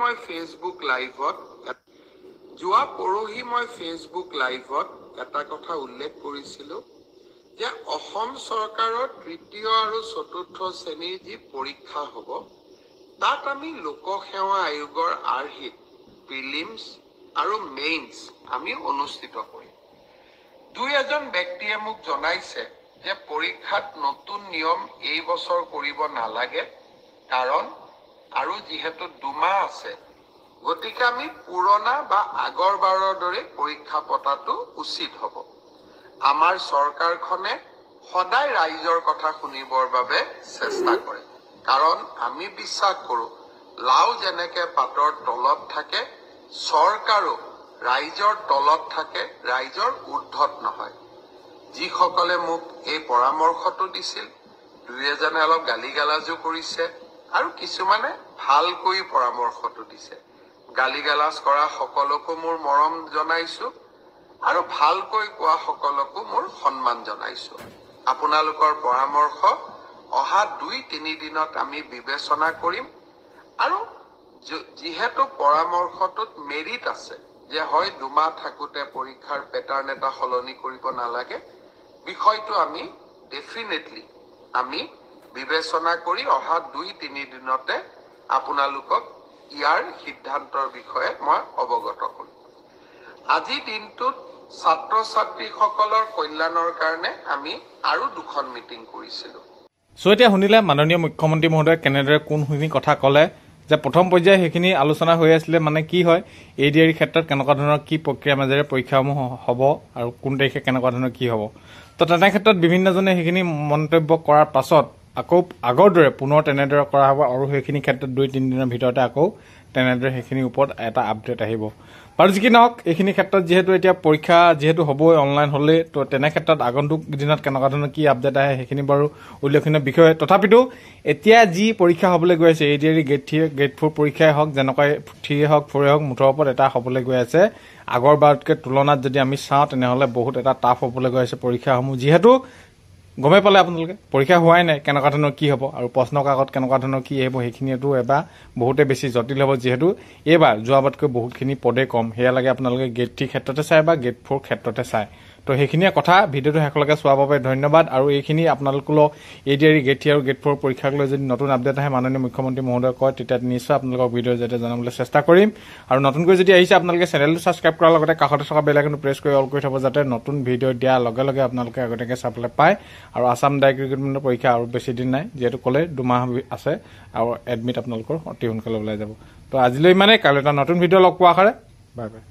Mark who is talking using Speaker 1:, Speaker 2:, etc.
Speaker 1: মই ফেচবুক লাইভত যোৱা পৰহি মই ফেচবুক লাইভত এটা কথা উল্লেখ কৰিছিলো যে অসম চৰকাৰৰ তৃতীয় আৰু চতুৰ্থ শ্ৰেণীৰ যি পৰীক্ষা হ'ব তাত আমি লোক সেৱা আয়োগৰ আৰ্হিত প্ৰিলিমছ আৰু মেইনছ আমি অনুষ্ঠিত কৰিম দুই এজন ব্যক্তিয়ে মোক জনাইছে যে পৰীক্ষাত নতুন নিয়ম এই বছৰ কৰিব নালাগে কাৰণ আৰু যিহেতু দুমাহ আছে গতিকে আমি পুৰণা বা আগৰ বাৰৰ দৰে পৰীক্ষা পতাটো উচিত হ'ব আমাৰ চৰকাৰখনে সদায় ৰাইজৰ কথা শুনিবৰ বাবে চেষ্টা কৰে কাৰণ আমি বিশ্বাস কৰো লাও যেনেকে পাতৰ তলত থাকে চৰকাৰো ৰাইজৰ তলত থাকে ৰাইজৰ ঊৰ্ধত নহয় যিসকলে মোক এই পৰামৰ্শটো দিছিল দুই এজনে অলপ গালি গালাজো কৰিছে আৰু কিছুমানে ভালকৈ পৰামৰ্শটো দিছে গালি গালাজ কৰা সকলকো মোৰ মৰম জনাইছো আৰু ভালকৈ কোৱা সকলকো মোৰ সন্মান জনাইছো আপোনালোকৰ পৰামৰ্শ অহা দুই তিনি দিনত আমি বিবেচনা কৰিম আৰু যিহেতু পৰামৰ্শটোত মেৰিট আছে যে হয় দুমাহ থাকোতে পৰীক্ষাৰ পেটাৰ্ণ এটা সলনি কৰিব নালাগে বিষয়টো আমি ডেফিনেটলি আমি বিবেচনা কৰি অহা দুই তিনিদিনতে আপোনালোকক ইয়াৰ সিদ্ধান্তৰ বিষয়ে মই অৱগত কৰিম আজি দিনটোত ছাত্ৰ ছাত্ৰীসকলৰ কল্যাণৰ কাৰণে আমি আৰু দুখন মিটিং কৰিছিলো
Speaker 2: চ' এতিয়া শুনিলে মাননীয় মুখ্যমন্ত্ৰী মহোদয়ে কেনেদৰে কোনখিনি কথা ক'লে যে প্ৰথম পৰ্যায়ে সেইখিনি আলোচনা হৈ আছিলে মানে কি হয় এ ডি আইৰ ক্ষেত্ৰত কেনেকুৱা ধৰণৰ কি প্ৰক্ৰিয়াৰ মাজেৰে পৰীক্ষাসমূহ হ'ব আৰু কোন তাৰিখে কেনেকুৱা ধৰণৰ কি হ'ব ত' তেনে বিভিন্নজনে সেইখিনি মন্তব্য কৰাৰ পাছত আকৌ আগৰ দৰে পুনৰ তেনেদৰে কৰা হ'ব আৰু সেইখিনি ক্ষেত্ৰত দুই তিনিদিনৰ ভিতৰতে আকৌ তেনেদৰে সেইখিনিৰ ওপৰত এটা আপডেট আহিব বাৰু যি কি নহওক এইখিনি ক্ষেত্ৰত যিহেতু এতিয়া পৰীক্ষা যিহেতু হ'বই অনলাইন হ'লেই তো তেনে ক্ষেত্ৰত আগন্তুক দিনত কেনেকুৱা ধৰণৰ কি আপডেট আহে সেইখিনি বাৰু উল্লেখনীয় বিষয় তথাপিতো এতিয়া যি পৰীক্ষা হ'বলৈ গৈ আছে এই ডিয়াৰি গ্ৰেড থ্ৰী গ্ৰেড ফ'ৰ পৰীক্ষাই হওক যেনেকৈ থ্ৰীয়ে হওক ফ'ৰে হওক মুঠৰ ওপৰত এটা হ'বলৈ গৈ আছে আগৰবাৰতকৈ তুলনাত যদি আমি চাওঁ তেনেহ'লে বহুত এটা টাফ হ'বলৈ গৈ আছে পৰীক্ষাসমূহ যিহেতু গমেই পালে আপোনালোকে পৰীক্ষা হোৱাই নাই কেনেকুৱা ধৰণৰ কি হ'ব আৰু প্ৰশ্ন কাকত কেনেকুৱা ধৰণৰ কি আহিব সেইখিনিতো এবাৰ বহুতে বেছি জটিল হ'ব যিহেতু এইবাৰ যোৱাবাতকৈ বহুতখিনি পদেই কম সেয়া লাগে আপোনালোকে গেট থ্ৰী ক্ষেত্ৰতে চাই বা গেট ফ'ৰ ক্ষেত্ৰতে চাই তো সেইখিনিয়ে কথা ভিডিঅ'টো শেষলৈকে চোৱাৰ বাবে ধন্যবাদ আৰু এইখিনি আপোনালোকলৈ A D R grade three আৰু গেট ফ'ৰ পৰীক্ষাক লৈ যদি নতুন আপডেট আহে মাননীয় মুখ্যমন্ত্ৰী মহোদয় কয় তেতিয়া নিশ্চয় আপোনালোকক ভিডিঅ'ৰ জৰিয়তে জনাবলৈ চেষ্টা কৰিম আৰু নতুনকৈ যদি আহিছে আপোনালোকে চেনেলটো ছাবস্ক্ৰাইব কৰাৰ লগতে কাষতে থকা বেলেগনো প্ৰেছ কৰি অল কৰি থ'ব যাতে নতুন ভিডিঅ' দিয়াৰ লগে লগে আপোনালোকে আগতীয়াকৈ চাবলৈ পায় আৰু আছাম ডাইৰেক্ট ৰিক্ৰুটমেণ্টৰ পৰীক্ষা আৰু বেছি দিন নাই যিহেতু ক'লে দুমাহ আছে আৰু এডমিট আপোনালোকৰ অতি সোনকালে ওলাই যাব তো আজিলৈ ইমানেই কাইলৈ এটা নতুন ভিডিঅ' লগ পোৱা আশাৰে বাই বাই